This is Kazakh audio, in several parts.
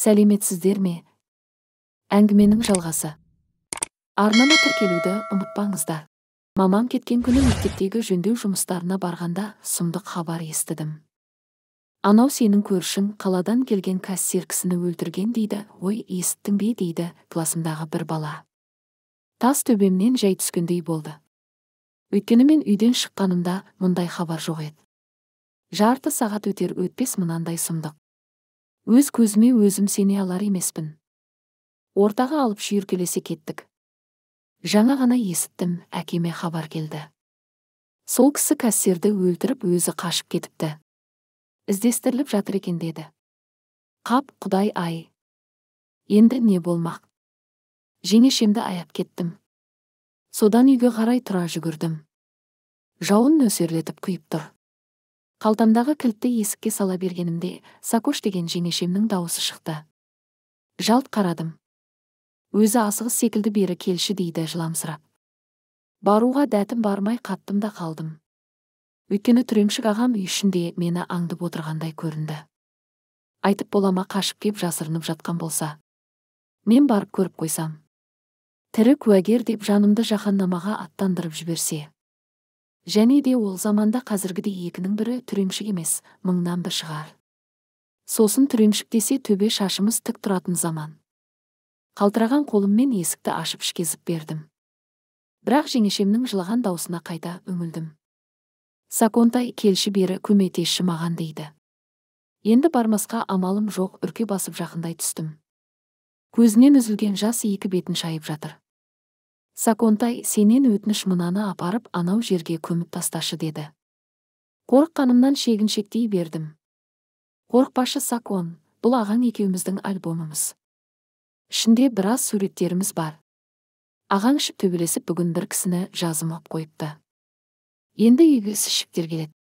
сәлеметсіздер ме әңгіменің жалғасы арнама тіркелуді ұмытпаңыздар мамам кеткен күні мектептегі жөндеу жұмыстарына барғанда сұмдық хабар естідім анау сенің көршің қаладан келген кассир кісіні өлтірген дейді ой есіттің бе дейді класымдағы бір бала тас төбемнен жай түскендей болды өйткені мен үйден шыққанымда мұндай хабар жоқ еді жарты сағат өтер өтпес мынандай сұмдық өз көзіме өзім сене алар емеспін ортаға алып шүйіркелесе кеттік жаңа ғана есіттім әкеме хабар келді сол кісі кассирді өлтіріп өзі қашып кетіпті іздестіріліп жатыр екен деді қап құдай ай енді не болмақ жеңешемді аяп кеттім содан үйге қарай тұра жүгірдім жауын нөсерлетіп құйып тұр қалтамдағы кілтті есікке сала бергенімде сакош деген жеңешемнің дауысы шықты жалт қарадым өзі асығыс секілді бері келші дейді жыламсырап баруға дәтім бармай қаттым да қалдым өйткені түремшік ағам үй ішінде мені аңдып отырғандай көрінді айтып болама қашып кеп жасырынып жатқан болса мен барып көріп қойсам тірі куәгер деп жанымды жаһаннамаға аттандырып жіберсе және де ол заманда қазіргідей екінің бірі түремшік емес мыңнан бір шығар сосын түремшік десе төбе шашымыз тік тұратын заман қалтыраған қолыммен есікті ашып ішкезіп бердім бірақ жеңешемнің жылаған даусына қайта үңілдім саконтай келші бері көмектесші маған дейді енді бармасқа амалым жоқ үрке басып жақындай түстім көзінен үзілген жас екі бетін шайып жатыр саконтай сенен өтініш мынаны апарып анау жерге көміп тасташы деді қорыққанымнан шегіншектей бердім қорықпашы сакон бұл ағаң екеуміздің альбомымыз ішінде біраз суреттеріміз бар ағаң ішіп төбелесіп бүгін бір кісіні жазымап қойыпты енді егесі ішіптер келеді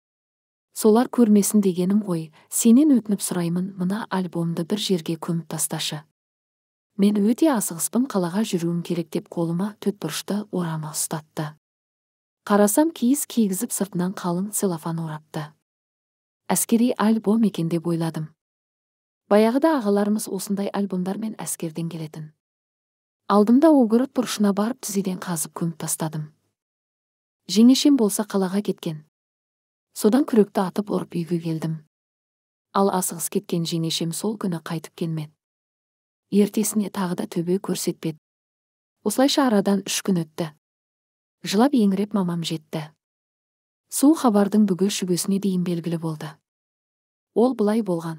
солар көрмесін дегенім ғой сенен өтініп сұраймын мына альбомды бір жерге көміп тасташы мен өте асығыспын қалаға жүруім керек деп қолыма төртбұрышты орама ұстатты қарасам киіз кигізіп сыртынан қалың целлофан орапты әскери альбом екен деп ойладым баяғыда ағаларымыз осындай альбомдармен әскерден келетін алдымда огород бұрышына барып тізеден қазып көміп тастадым жеңешем болса қалаға кеткен содан күректі атып ұрып үйге келдім ал асығыс кеткен жеңешем сол күні қайтып келмеді ертесіне тағы да төбе көрсетпеді осылайша арадан үш күн өтті жылап еңіреп мамам жетті Су хабардың бүге шүгесіне дейін белгілі болды ол былай болған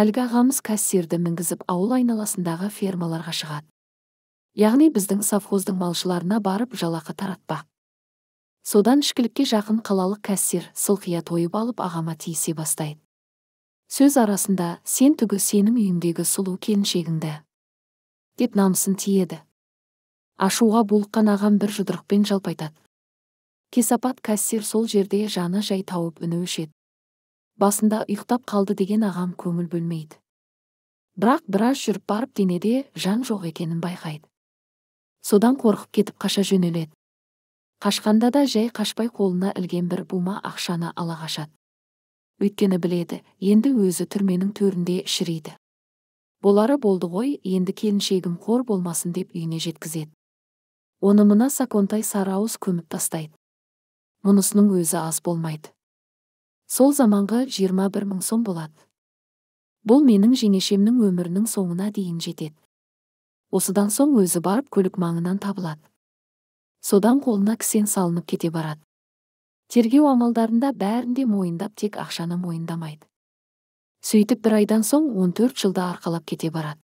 әлгі ағамыз кассирді мінгізіп ауыл айналасындағы фермаларға шығады яғни біздің совхоздың малшыларына барып жалақы таратпақ содан ішкілікке жақын қалалық кассир сылқия тойып алып ағама тиісе бастайды сөз арасында сен түгі сенің үйіңдегі сұлу келіншегіңді деп намысын тиеді ашуға булыққан ағам бір жұдырықпен жалпайтады кесапат кассир сол жерде жаны жай тауып үні өшеді басында ұйықтап қалды деген ағам көңіл бөлмейді бірақ біраз жүріп барып денеде жан жоқ екенін байқайды содан қорқып кетіп қаша жөнеледі қашқанда да жай қашпай қолына ілген бір бума ақшаны ала қашады өйткені біледі енді өзі түрменің төрінде ішірейді. болары болды ғой енді келіншегім қор болмасын деп үйіне жеткізеді оны мына саконтай сарауыз көміп тастайды мұнысының өзі аз болмайды сол заманғы жиырма бір мың сом болады бұл менің жеңешемнің өмірінің соңына дейін жетеді осыдан соң өзі барып көлік маңынан табылады содан қолына кісен салынып кете барады тергеу амалдарында бәрінде мойындап тек ақшаны мойындамайды сөйтіп бір айдан соң 14 жылда арқалап кете барады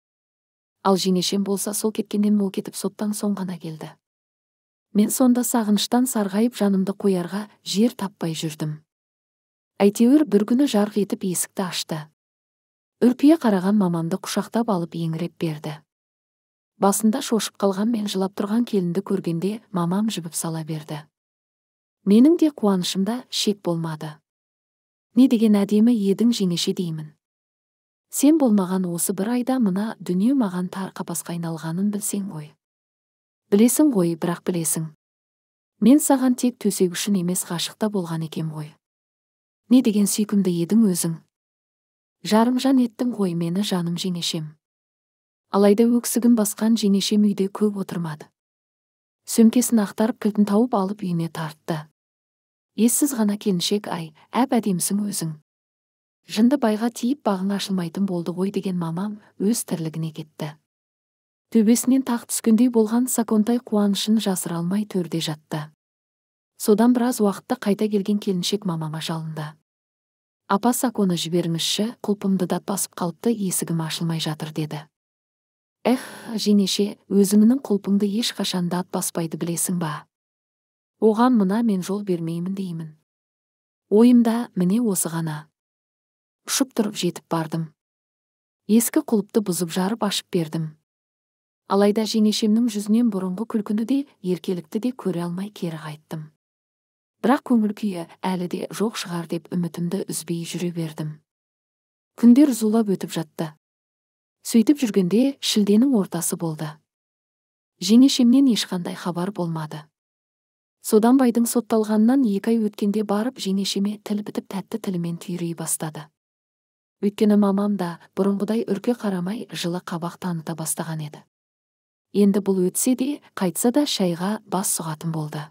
ал жеңешем болса сол кеткеннен мол кетіп соттан соң ғана келді мен сонда сағыныштан сарғайып жанымды қоярға жер таппай жүрдім әйтеуір бір күні жарқ етіп есікті ашты үрпие қараған мамамды құшақтап алып еңіреп берді басында шошып қалған мен жылап тұрған келінді көргенде мамам жібіп сала берді менің де қуанышымда шек болмады не деген әдемі едің жеңеше деймін сен болмаған осы бір айда мына дүние маған тар қапасқа айналғанын білсең ғой білесің ғой бірақ білесің мен саған тек төсек үшін емес ғашықта болған екем ғой не деген сүйкімді едің өзің жан еттің ғой мені жаным жеңешем алайда өксігін басқан жеңешем үйде көп отырмады сөмкесін ақтарып кілтін тауып алып үйіне тартты ессіз ғана келіншек ай әп әдемісің өзің жынды байға тиіп бағың ашылмайтын болды ғой деген мамам өз тірлігіне кетті төбесінен тақ түскендей болған саконтай қуанышын жасыра алмай төрде жатты содан біраз уақытта қайта келген келіншек мамама жалынды апа саконы жіберіңізші құлпымды да басып қалыпты есігім ашылмай жатыр деді эх жеңеше өзіңнің құлпыңды ешқашан да баспайды білесің ба оған мына мен жол бермеймін деймін ойымда міне осы ғана ұшып тұрып жетіп бардым ескі құлыпты бұзып жарып ашып бердім алайда жеңешемнің жүзінен бұрынғы күлкіні де еркелікті де көре алмай кері қайттым бірақ көңіл күйі әлі де жоқ шығар деп үмітімді үзбей жүре бердім күндер зулап өтіп жатты сөйтіп жүргенде шілденің ортасы болды жеңешемнен ешқандай хабар болмады содан байдың сотталғанынан екі ай өткенде барып жеңешеме тіл бітіп тәтті тілімен түйрей бастады өйткені мамам да бұрынғыдай үрке қарамай жылы қабақ таныта бастаған еді енді бұл өтсе де қайтса да шайға бас сұғатын болды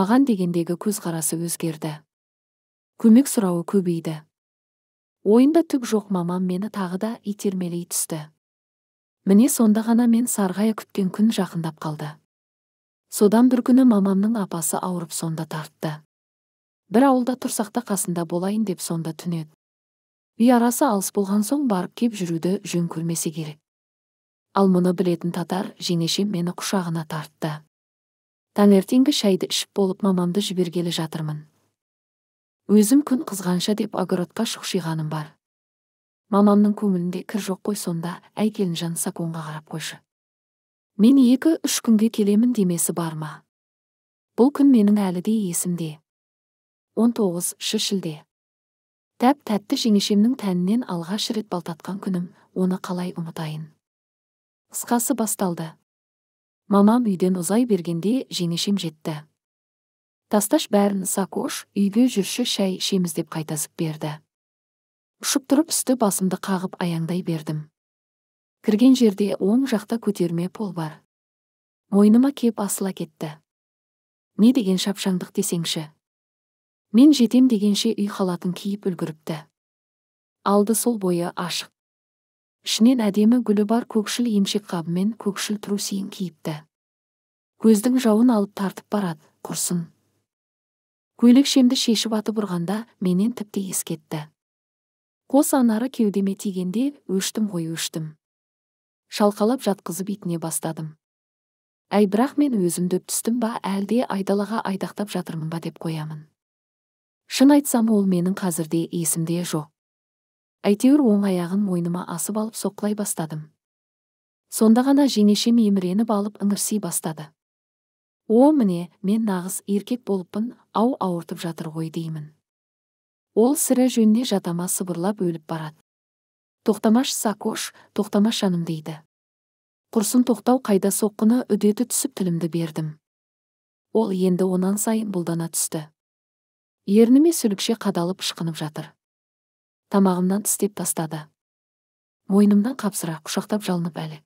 маған дегендегі көзқарасы өзгерді көмек сұрауы көбейді ойында түк жоқ мамам мені тағы да итермелей түсті міне сонда ғана мен сарғая күткен күн жақындап қалды содан бір күні мамамның апасы ауырып сонда тартты бір ауылда тұрсақ та қасында болайын деп сонда түнеді үй арасы алыс болған соң барып кеп жүруді жөн көрмесе керек ал мұны білетін татар жеңешем мені құшағына тартты таңертеңгі шайды ішіп болып мамамды жібергелі жатырмын өзім күн қызғанша деп огородқа шұқшиғаным бар мамамның көңілінде кір жоқ қой сонда әй келінжан саконға қарап қойшы мен екі үш күнге келемін демесі бар ма бұл күн менің әлі де есімде 19 тоғыз шілде тәп тәтті жеңешемнің тәнінен алғаш рет балтатқан күнім оны қалай ұмытайын қысқасы басталды мамам үйден ұзай бергенде жеңешем жетті тасташ бәрін сакош үйге жүрші шай ішеміз деп қайтасып берді ұшып тұрып үсті басымды қағып аяңдай бердім кірген жерде оң жақта көтерме пол бар мойныма кеп асыла кетті не деген шапшаңдық десеңші мен жетем дегенше үй халатын киіп үлгіріпті алды сол бойы ашық ішінен әдемі гүлі бар көкшіл емшек қабымен көкшіл трусиін киіпті көздің жауын алып тартып барады құрсын көйлекшемді шешіп атып ұрғанда менен тіпті ескетті қос анары кеудеме тигенде өштім ғой өштім шалқалап жатқызып итіне бастадым әй бірақ мен өзім дөп түстім ба әлде айдалаға айдақтап жатырмын ба деп қоямын шын айтсам ол менің қазірде есімде жоқ әйтеуір оң аяғын мойныма асып алып соққылай бастадым сонда ғана жеңешем еміреніп алып ыңырси бастады о міне мен нағыз еркек болыппын ау ауыртып жатыр ғой деймін ол сірә жөніне жатама сыбырлап өліп барады тоқтамаш сакош тоқтамаш жаным дейді құрсын тоқтау қайда соққыны үдеті түсіп тілімді бердім ол енді онан сайын бұлдана түсті ерніме сүлікше қадалып ышқынып жатыр тамағымнан тістеп тастады мойнымнан қапсыра құшақтап жалынып әлі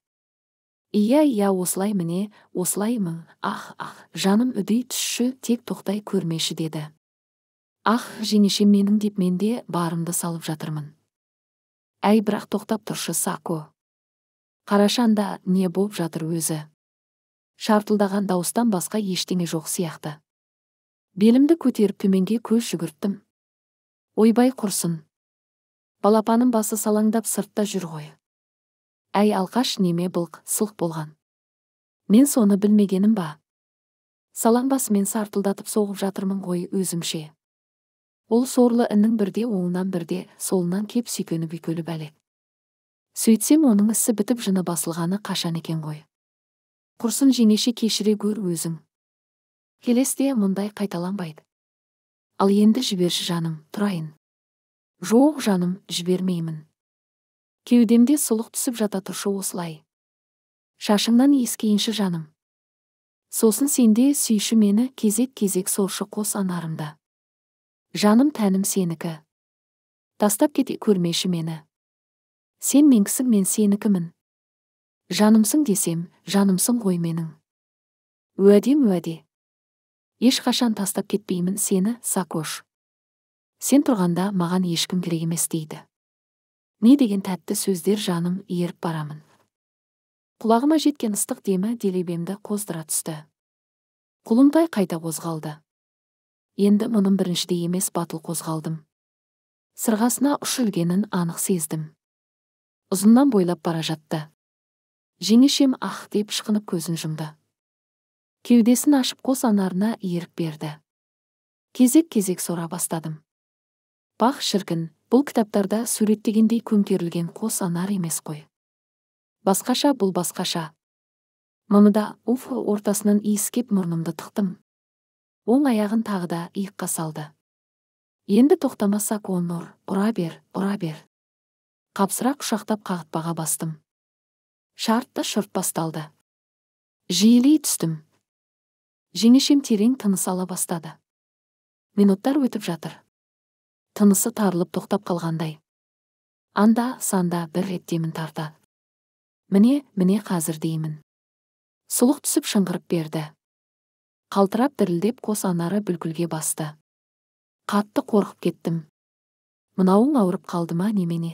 иә иә осылай міне осылаймын ах ах жаным үдей түсші тек тоқтай көрмеші деді ах жеңешем менің деп мен барымды салып жатырмын әй бірақ тоқтап тұршы сако қарашанда не болып жатыр өзі шартылдаған дауыстан басқа ештеңе жоқ сияқты белімді көтеріп төменге көз жүгірттім ойбай құрсын балапаным басы салаңдап сыртта жүр ғой әй алқаш неме былқ сылқ болған мен соны білмегенім ба салаң басымен сартылдатып соғып жатырмын ғой өзімше ол сорлы іннің бірде оңынан бірде солынан кеп сүйкеніп үйкеліп әлек сөйтсем оның ісі бітіп жыны басылғаны қашан екен ғой құрсын жеңеше кешіре көр өзің келесіде мұндай қайталанбайды ал енді жіберші жаным тұрайын жоқ жаным жібермеймін кеудемде сұлық түсіп жата тұршы осылай шашыңнан ескейінші жаным сосын сенде сүйші мені кезек кезек соршы қос анарымда жаным тәнім сенікі тастап кете көрмеші мені сен менкісің мен сенікімін жанымсың десем жанымсың ғой менің уәдем уәде ешқашан тастап кетпеймін сені сакош сен тұрғанда маған ешкім керек емес дейді не деген тәтті сөздер жаным еріп барамын құлағыма жеткен ыстық демі делебемді қоздыра түсті құлымтай қайта қозғалды енді мұным біріншідей емес батыл қозғалдым сырғасына ұшылгенін анық сездім ұзыннан бойлап бара жатты жеңешем ах деп шықынып көзін жұмды кеудесін ашып қос анарына ерік берді кезек кезек сора бастадым Бақ шіркін бұл кітаптарда суреттегендей көмкерілген қос анар емес қой басқаша бұл басқаша мұны да уф ортасынан иіскеп мұрнымды тықтым оң аяғын тағы да иыққа салды енді тоқтамаса конор ұра бер ұра бер қапсыра құшақтап қағытпаға бастым шартты шұрт басталды жиілей түстім жеңешем терең тыныс ала бастады минуттар өтіп жатыр тынысы тарылып тоқтап қалғандай анда санда бір рет демін міне міне қазір деймін сұлық түсіп шыңғырып берді қалтырап дірілдеп қос анары бүлкілге басты қатты қорқып кеттім мынауың ауырып қалды ма немене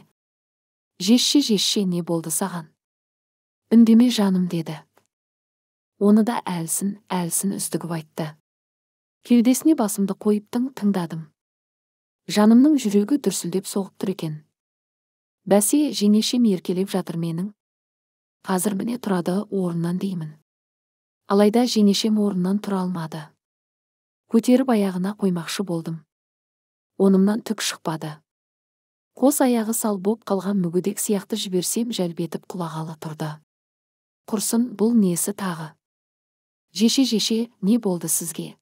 жешше жешше не болды саған үндеме жаным деді оны да әлсін әлсін үздігіп айтты кеудесіне басымды қойып тыңдадым жанымның жүрегі дүрсілдеп соғып тұр екен бәсе жеңешем еркелеп жатыр менің қазір міне тұрады орнынан деймін алайда жеңешем орнынан тұра алмады көтеріп аяғына қоймақшы болдым онымнан түк шықпады қос аяғы сал боп қалған мүгедек сияқты жіберсем жәлбетіп құлағалы тұрды құрсын бұл несі тағы жеше жеше не болды сізге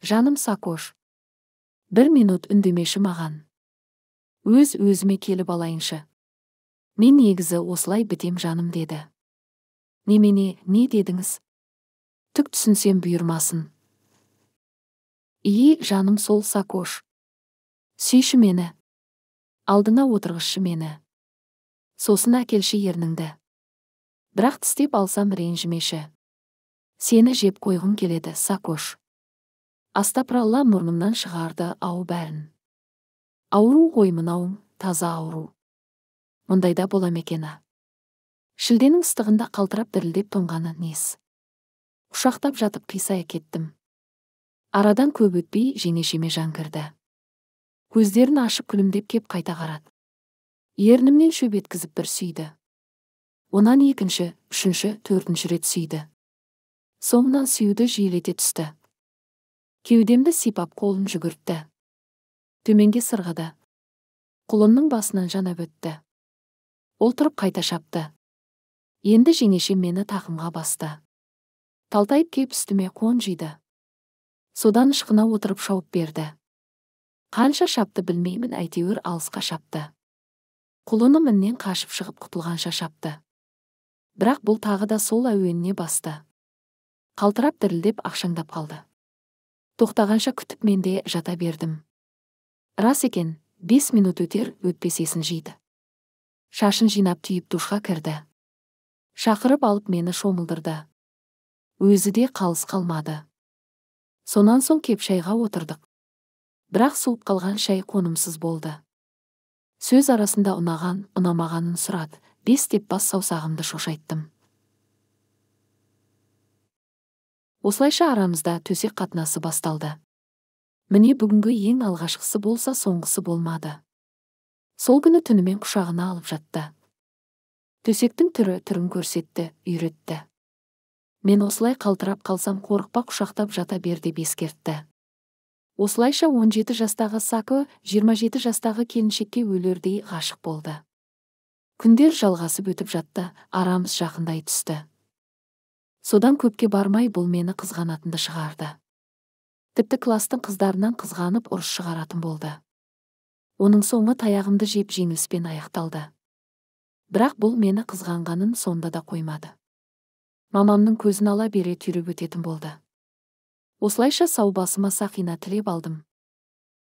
жаным сакош бір минут үндемеші маған өз өзіме келіп алайыншы мен негізі осылай бітем жаным деді немене не дедіңіз түк түсінсем бұйырмасын и жаным сол сакош сүйші мені алдыңа отырғызшы мені сосын әкелші ерніңді бірақ тістеп алсам ренжімеші сені жеп қойғым келеді сакош астапралла мұрнымнан шығарды ау бәрін ауру ғой мынауың таза ауру мұндайда бола екені. шілденің ыстығында қалтырап дірілдеп тоңғаны несі құшақтап жатып қисая кеттім арадан көп өтпей жеңешеме жан кірді көздерін ашып күлімдеп кеп қайта қарады Ернімнен шөп еткізіп бір сүйді онан екінші үшінші төртінші рет сүйді соңынан сүюді жиілете түсті кеудемді сипап қолын жүгіртті төменге сырғыды құлынның басынан жанап өтті ол тұрып қайта шапты енді жеңешем мені тақымға басты талтайып кеп үстіме қонжиды содан ышқына отырып шауып берді қанша шапты білмеймін әйтеуір алысқа шапты құлыны міннен қашып шығып құтылғанша шапты бірақ бұл тағы да сол әуеніне басты қалтырап дірілдеп ақшаңдап қалды тоқтағанша күтіп мен де жата бердім рас екен бес минут өтер өтпес есін жиды шашын жинап түйіп душқа кірді шақырып алып мені шомылдырды өзі де қалыс қалмады сонан соң кеп шайға отырдық бірақ суып қалған шай қонымсыз болды сөз арасында ұнаған ұнамағанын сұрат, бес деп бас саусағымды шошайттым осылайша арамызда төсек қатынасы басталды міне бүгінгі ең алғашқысы болса соңғысы болмады сол күні түнімен құшағына алып жатты төсектің түрі түрін көрсетті үйретті мен осылай қалтырап қалсам қорықпа құшақтап жата бер деп ескертті осылайша 17 жастағы сако 27 жастағы келіншекке өлердей ғашық болды күндер жалғасып өтіп жатты арамыз жақындай түсті содан көпке бармай бұл мені қызғанатынды шығарды тіпті кластың қыздарынан қызғанып ұрыс шығаратын болды оның соңы таяғымды жеп жеңіліспен аяқталды бірақ бұл мені қызғанғанын сонда да қоймады мамамның көзін ала бере түйріп өтетін болды осылайша сау басыма сақина тілеп алдым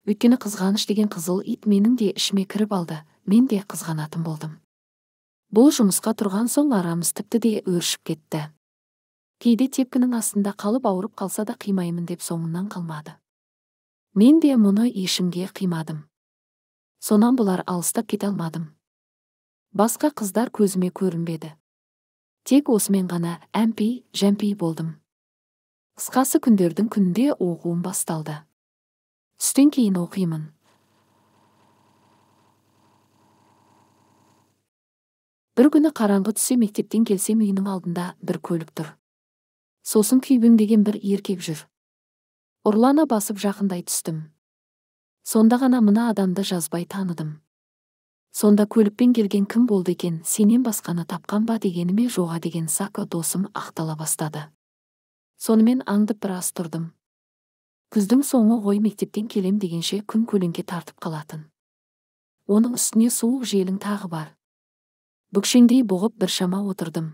өйткені қызғаныш деген қызыл ит менің де ішіме кіріп алды мен де қызғанатын болдым бұл жұмысқа тұрған соң арамыз тіпті де өршіп кетті кейде тепкінің астында қалып ауырып қалса да қимаймын деп соңынан қалмады мен де мұны ешімге қимадым сонан бұлар алыстап кете алмадым басқа қыздар көзіме көрінбеді тек осымен ғана әмпей жәмпей болдым қысқасы күндердің күнінде оқуым басталды түстен кейін оқимын бір күні қараңғы түсе мектептен келсем үйінің алдында бір көлік тұр сосын күйбеңдеген бір еркек жүр ұрлана басып жақындай түстім сонда ғана мына адамды жазбай таныдым сонда көлікпен келген кім болды екен сенен басқаны тапқан ба дегені ме жоға деген сака досым ақтала бастады сонымен аңдып біраз тұрдым күздің соңы ғой мектептен келем дегенше күн көлеңке тартып қалатын оның үстіне суық желің тағы бар бүкшеңдей бұғып біршама отырдым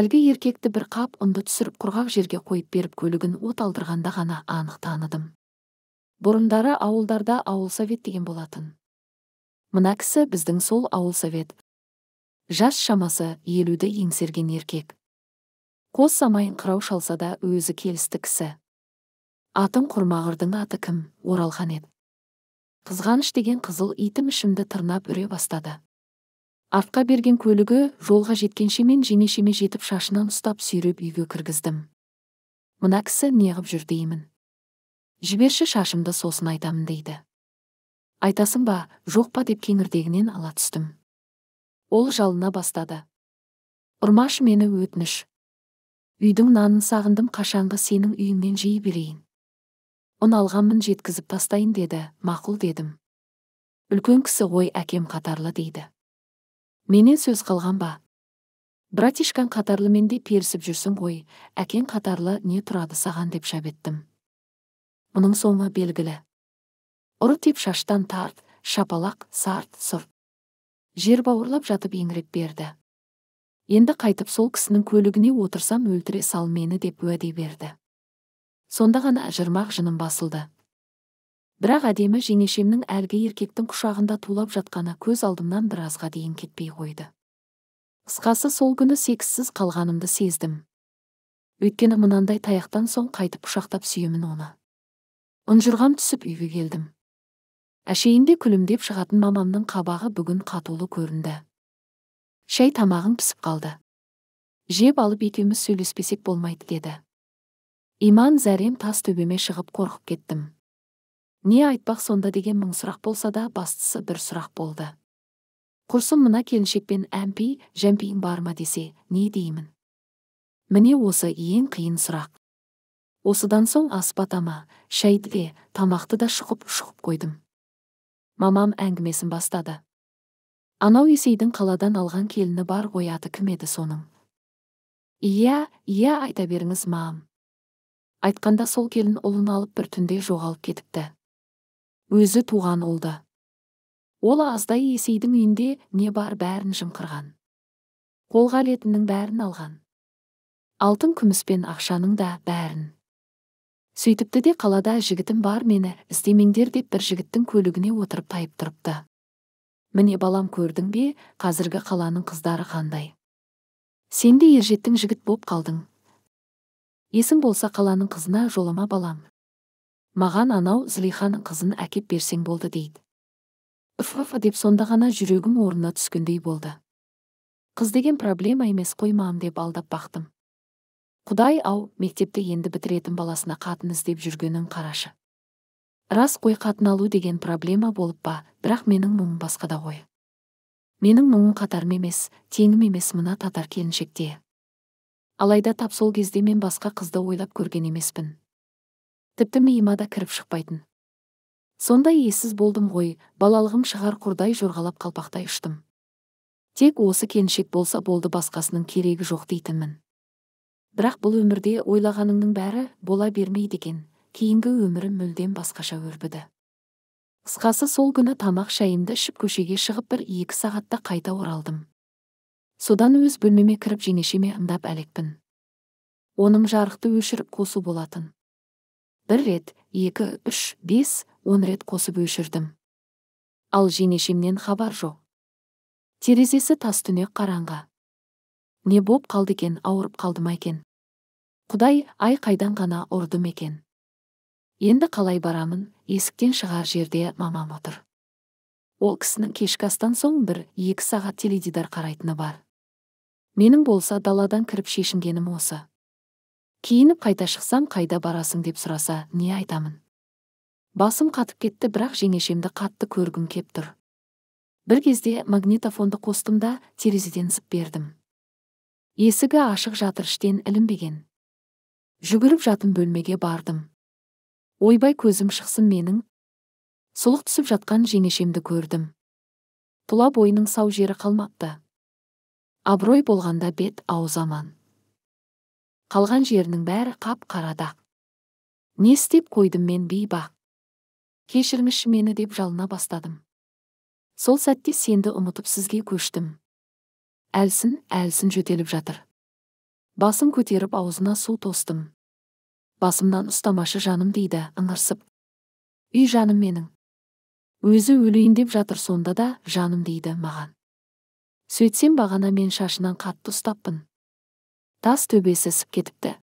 әлгі еркекті бір қап ұнды түсіріп құрғақ жерге қойып беріп көлігін от алдырғанда ғана анық таныдым бұрындары ауылдарда ауыл совет деген болатын мына кісі біздің сол ауыл совет жас шамасы елуді еңсерген еркек қос самайын қырау шалса да өзі келісті кісі атың құрмағырдың аты кім оралхан еді қызғаныш деген қызыл итім ішімді тырнап үре бастады артқа берген көлігі жолға жеткенше мен жеңешеме жетіп шашынан ұстап сүйреп үйге кіргіздім мына кісі неғып жүр деймін жіберші шашымды сосын айтамын дейді айтасың ба жоқ па деп кеңірдегінен ала түстім ол жалына бастады Ұрмаш мені өтініш үйдің нанын сағындым қашанғы сенің үйіңнен жей берейін ұн алғанмын жеткізіп тастайын деді мақұл дедім үлкен кісі ғой әкем қатарлы дейді менен сөз қалған ба братишкаң қатарлы менде перісіп жүрсің ғой әкең қатарлы не тұрады саған деп шабеттім мұның соңы белгілі ұры тип шаштан тарт шапалақ сарт сұрт жер бауырлап жатып еңіреп берді енді қайтып сол кісінің көлігіне отырсам өлтіре сал мені деп уәде берді сонда ғана жырмақ жыным басылды бірақ әдемі жеңешемнің әлгі еркектің құшағында тулап жатқаны көз алдымнан біразға дейін кетпей қойды қысқасы сол күні сексіз қалғанымды сездім өйткені мынандай таяқтан соң қайтып құшақтап сүйемін оны ұнжырғам түсіп үйге келдім әшейінде күлімдеп шығатын мамамның қабағы бүгін қатулы көрінді шай тамағын пісіп қалды жеп алып екеуміз сөйлеспесек болмайды деді иман зәрем тас төбеме шығып қорқып кеттім не айтпақ сонда деген мың сұрақ болса да бастысы бір сұрақ болды құрсын мына келіншекпен әмпи жәмпиің бар ма десе не деймін міне осы ең қиын сұрақ осыдан соң аспатама шайды де тамақты да шұқып шұқып қойдым мамам әңгімесін бастады анау есейдің қаладан алған келіні бар ғой аты кім еді соның иә иә айта беріңіз мам айтқанда сол келін ұлын алып бір түнде жоғалып кетіпті өзі туған ұлды ол аздай есейдің үйінде не бар бәрін жымқырған қолға ілетіннің бәрін алған алтын күміспен ақшаның да бәрін сөйтіпті де қалада жігітім бар мені іздемеңдер деп бір жігіттің көлігіне отырып тайып тұрыпты міне балам көрдің бе қазіргі қаланың қыздары қандай сен де ержеттің жігіт боп қалдың есің болса қаланың қызына жолама балам маған анау зылиханың қызын әкеп берсең болды дейді уф деп сонда ғана жүрегім орнына түскендей болды қыз деген проблема емес қой деп алдап бақтым құдай ау мектепті енді бітіретін баласына қатын іздеп жүргенін қарашы рас қой қатын алу деген проблема болып па бірақ менің мұңым басқада ғой менің мұңым қатарым емес теңім емес мына татар келіншекте алайда тап сол кезде мен басқа қызды ойлап көрген емеспін тіпті миыма да кіріп шықпайтын сондай ессіз болдым ғой балалығым шығар құрдай жорғалап қалпақтай ұштым тек осы келіншек болса болды басқасының керегі жоқ дейтінмін бірақ бұл өмірде ойлағаныңның бәрі бола бермейді екен кейінгі өмірім мүлдем басқаша өрбіді қысқасы сол күні тамақ шайымды ішіп көшеге шығып бір екі сағатта қайта оралдым содан өз бөлмеме кіріп жеңешеме ымдап әлекпін оның жарықты өшіріп қосу болатын бір рет екі үш бес он рет қосып өшірдім ал жеңешемнен хабар жоқ терезесі тас түнек қараңғы не боп қалды екен ауырып қалды ма екен құдай ай қайдан ғана ұрдым екен енді қалай барамын есіктен шығар жерде мамам отыр ол кісінің кешкі астан соң бір екі сағат теледидар қарайтыны бар менің болса даладан кіріп шешінгенім осы киініп қайта шықсам қайда барасың деп сұраса не айтамын басым қатып кетті бірақ жеңешемді қатты көргім кеп тұр бір кезде магнитофонды қостым да терезеден зып бердім есігі ашық жатыр іштен ілінбеген жүгіріп жатын бөлмеге бардым ойбай көзім шықсын менің сұлық түсіп жатқан жеңешемді көрдім тұла бойының сау жері қалмапты абырой болғанда бет ауыз аман қалған жерінің бәрі қап қара не істеп қойдым мен бейбақ кешіріңізші мені деп жалына бастадым сол сәтте сенді ұмытып сізге көштім әлсін әлсін жөтеліп жатыр басым көтеріп аузына су тостым басымнан ұстамашы жаным дейді ыңырсып үй жаным менің өзі өлейін деп жатыр сонда да жаным дейді маған сөйтсем бағана мен шашынан қатты ұстаппын тас төбесі ісіп кетіпті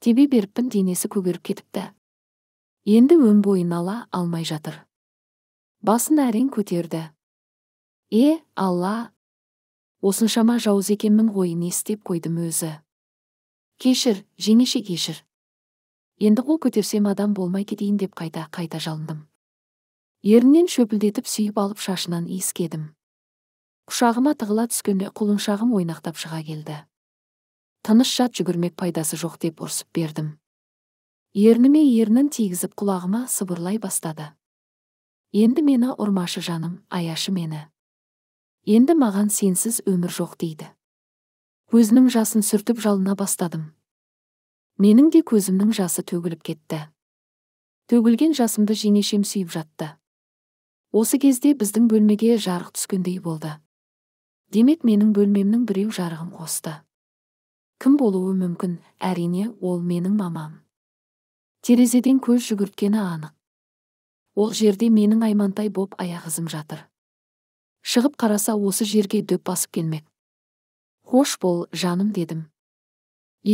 тебе беріппін денесі көгеріп кетіпті енді өм бойын ала алмай жатыр басын әрең көтерді е алла осыншама жауыз екенмін ғой не істеп қойдым өзі кешір жеңеше кешір енді қол көтерсем адам болмай кетейін деп қайта қайта жалындым ерінен шөпілдетіп сүйіп алып шашынан иіскедім құшағыма тығыла түскенде құлыншағым ойнақтап шыға келді тыныш жат жүгірмек пайдасы жоқ деп ұрсып бердім ерніме ернін тигізіп құлағыма сыбырлай бастады енді мені ұрмашы жаным аяшы мені енді маған сенсіз өмір жоқ дейді көзінің жасын сүртіп жалына бастадым менің де көзімнің жасы төгіліп кетті төгілген жасымды жеңешем сүйіп жатты осы кезде біздің бөлмеге жарық түскендей болды демек менің бөлмемнің біреу жарығын қосты кім болуы мүмкін әрине ол менің мамам терезеден көз жүгірткені анық ол жерде менің аймантай боп аяқ жатыр шығып қараса осы жерге дөп басып келмек хош бол жаным дедім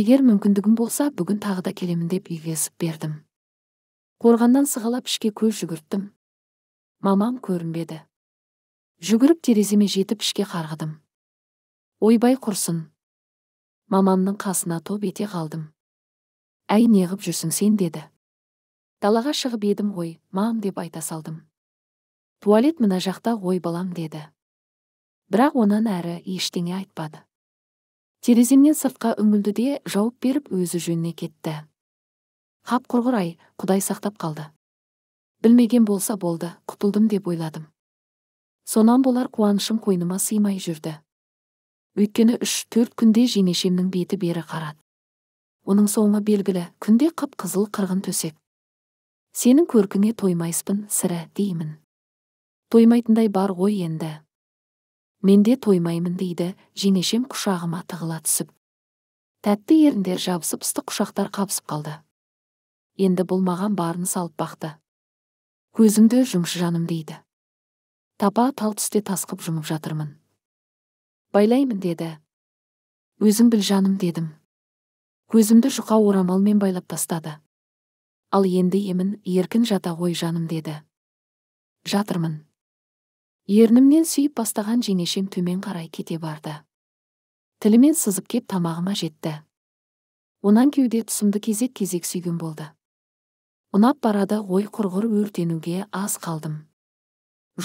егер мүмкіндігім болса бүгін тағы да келемін деп егесіп бердім қорғаннан сығалап ішке көз жүгірттім мамам көрінбеді жүгіріп тереземе жетіп ішке қарғыдым ойбай құрсын мамамның қасына топ ете қалдым әй неғып жүрсің сен деді далаға шығып едім ғой мам деп айта салдым туалет мына жақта ғой балам деді бірақ онан әрі ештеңе айтпады тереземнен сыртқа үңілді де жауып беріп өзі жөніне кетті қап ай құдай сақтап қалды білмеген болса болды құтылдым деп ойладым сонан болар қуанышым қойныма сыймай жүрді өйткені үш төрт күнде жеңешемнің беті бері қарады оның соңы белгілі күнде қып қызыл қырғын төсек сенің көркіңе тоймайспын сірә деймін тоймайтындай бар ғой енді мен де тоймаймын дейді женешем құшағыма тығыла түсіп тәтті еріндер жабысып ыстық құшақтар қабысып қалды енді бұл маған барын салып бақты көзімді жұмшы жаным дейді тапа тал түсте тасқып жұмып жатырмын байлаймын деді өзің біл жаным дедім көзімді жұқа орамалмен байлап тастады ал енді емін еркін жата ғой жаным деді жатырмын ернімнен сүйіп бастаған жеңешем төмен қарай кете барды тілімен сызып кеп тамағыма жетті онан кеуде тұсымды кезек кезек сүйген болды ұнап барады ой құрғыр өртенуге аз қалдым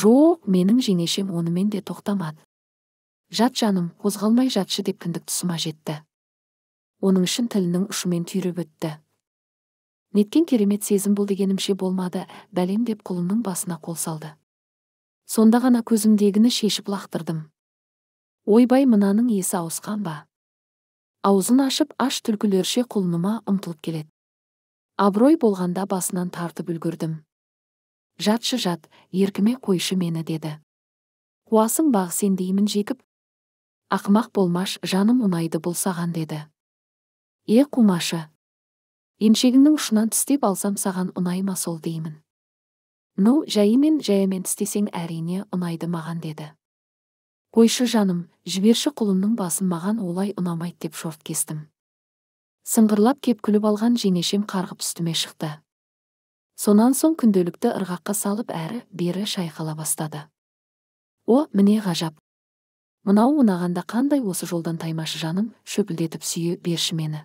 жоқ менің жеңешем онымен де тоқтамады жат жаным қозғалмай жатшы деп кіндік тұсыма жетті оның үшін тілінің ұшымен түйріп өтті неткен керемет сезім бұл дегенімше болмады бәлем деп құлымның басына қол салды сонда ғана көзімдегіні шешіп лақтырдым ойбай мынаның есі ауысқан ба аузын ашып аш түлкілерше құлыныма ұмтылып келеді абырой болғанда басынан тартып үлгірдім жатшы жат еркіме қойшы мені деді қуасың бағы сен деймін жекіп ақымақ болмаш жаным ұнайды бұл саған деді е қумашы емшегіңнің ұшынан тістеп алсам саған ұнай ма сол деймін ну жайымен жәйімен істесең әрине ұнайды маған деді қойшы жаным жіберші құлымның басын маған олай ұнамайды деп шорт кестім сыңғырлап кеп күліп алған жеңешем қарғып үстіме шықты сонан соң күнделікті ырғаққа салып әрі бері шайқала бастады о міне ғажап мынау ұнағанда қандай осы жолдан таймашы жаным шөпілдетіп сүйе берші мені